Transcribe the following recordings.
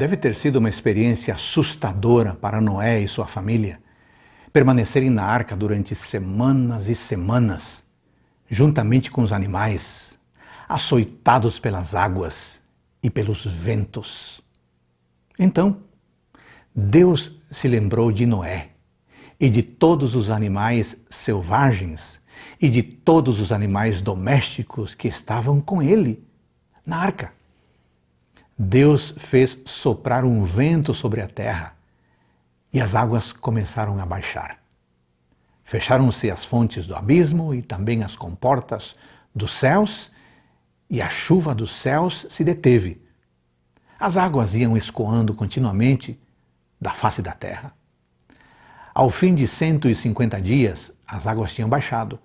Deve ter sido uma experiência assustadora para Noé e sua família permanecerem na arca durante semanas e semanas, juntamente com os animais, açoitados pelas águas e pelos ventos. Então, Deus se lembrou de Noé e de todos os animais selvagens e de todos os animais domésticos que estavam com ele na arca. Deus fez soprar um vento sobre a terra e as águas começaram a baixar. Fecharam-se as fontes do abismo e também as comportas dos céus, e a chuva dos céus se deteve. As águas iam escoando continuamente da face da terra. Ao fim de 150 dias, as águas tinham baixado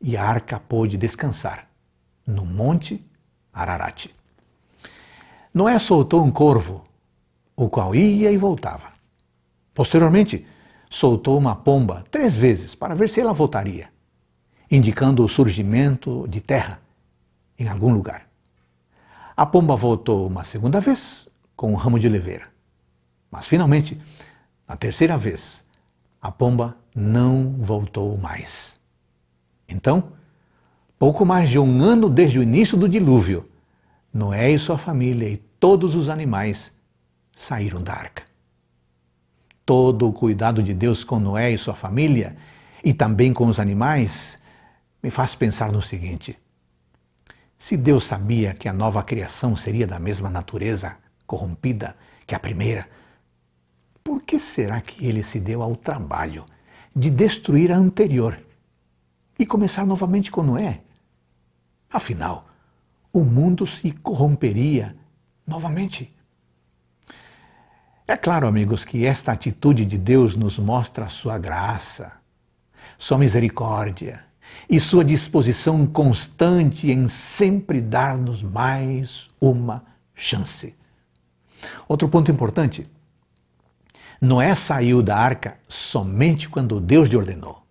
e a arca pôde descansar no Monte Ararat. Noé soltou um corvo, o qual ia e voltava. Posteriormente, soltou uma pomba três vezes para ver se ela voltaria, indicando o surgimento de terra em algum lugar. A pomba voltou uma segunda vez com um ramo de oliveira. Mas finalmente, na terceira vez, a pomba não voltou mais. Então, pouco mais de um ano desde o início do dilúvio, Noé e sua família e todos os animais saíram da arca. Todo o cuidado de Deus com Noé e sua família e também com os animais me faz pensar no seguinte: se Deus sabia que a nova criação seria da mesma natureza corrompida que a primeira, por que será que ele se deu ao trabalho de destruir a anterior e começar novamente com Noé? Afinal, o mundo se corromperia novamente. É claro, amigos, que esta atitude de Deus nos mostra a sua graça, sua misericórdia e sua disposição constante em sempre dar-nos mais uma chance. Outro ponto importante: Noé saiu da arca somente quando Deus lhe ordenou.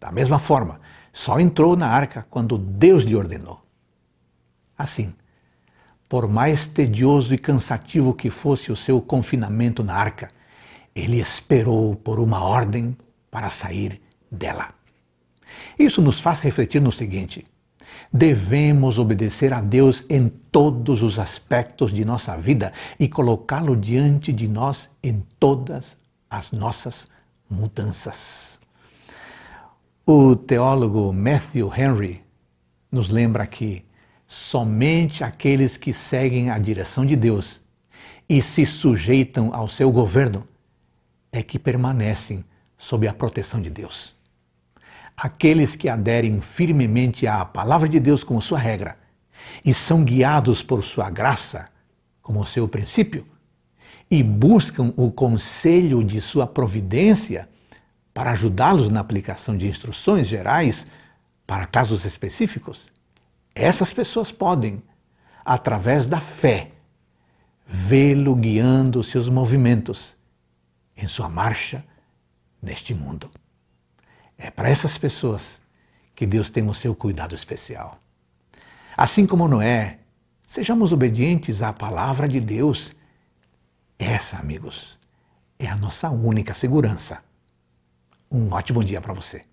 Da mesma forma, só entrou na arca quando Deus lhe ordenou. Assim, por mais tedioso e cansativo que fosse o seu confinamento na arca, ele esperou por uma ordem para sair dela. Isso nos faz refletir no seguinte: devemos obedecer a Deus em todos os aspectos de nossa vida e colocá-lo diante de nós em todas as nossas mudanças. O teólogo Matthew Henry nos lembra que Somente aqueles que seguem a direção de Deus e se sujeitam ao seu governo é que permanecem sob a proteção de Deus. Aqueles que aderem firmemente à palavra de Deus como sua regra e são guiados por sua graça como seu princípio e buscam o conselho de sua providência para ajudá-los na aplicação de instruções gerais para casos específicos, essas pessoas podem, através da fé, vê-lo guiando seus movimentos em sua marcha neste mundo. É para essas pessoas que Deus tem o seu cuidado especial. Assim como Noé, sejamos obedientes à palavra de Deus. Essa, amigos, é a nossa única segurança. Um ótimo dia para você.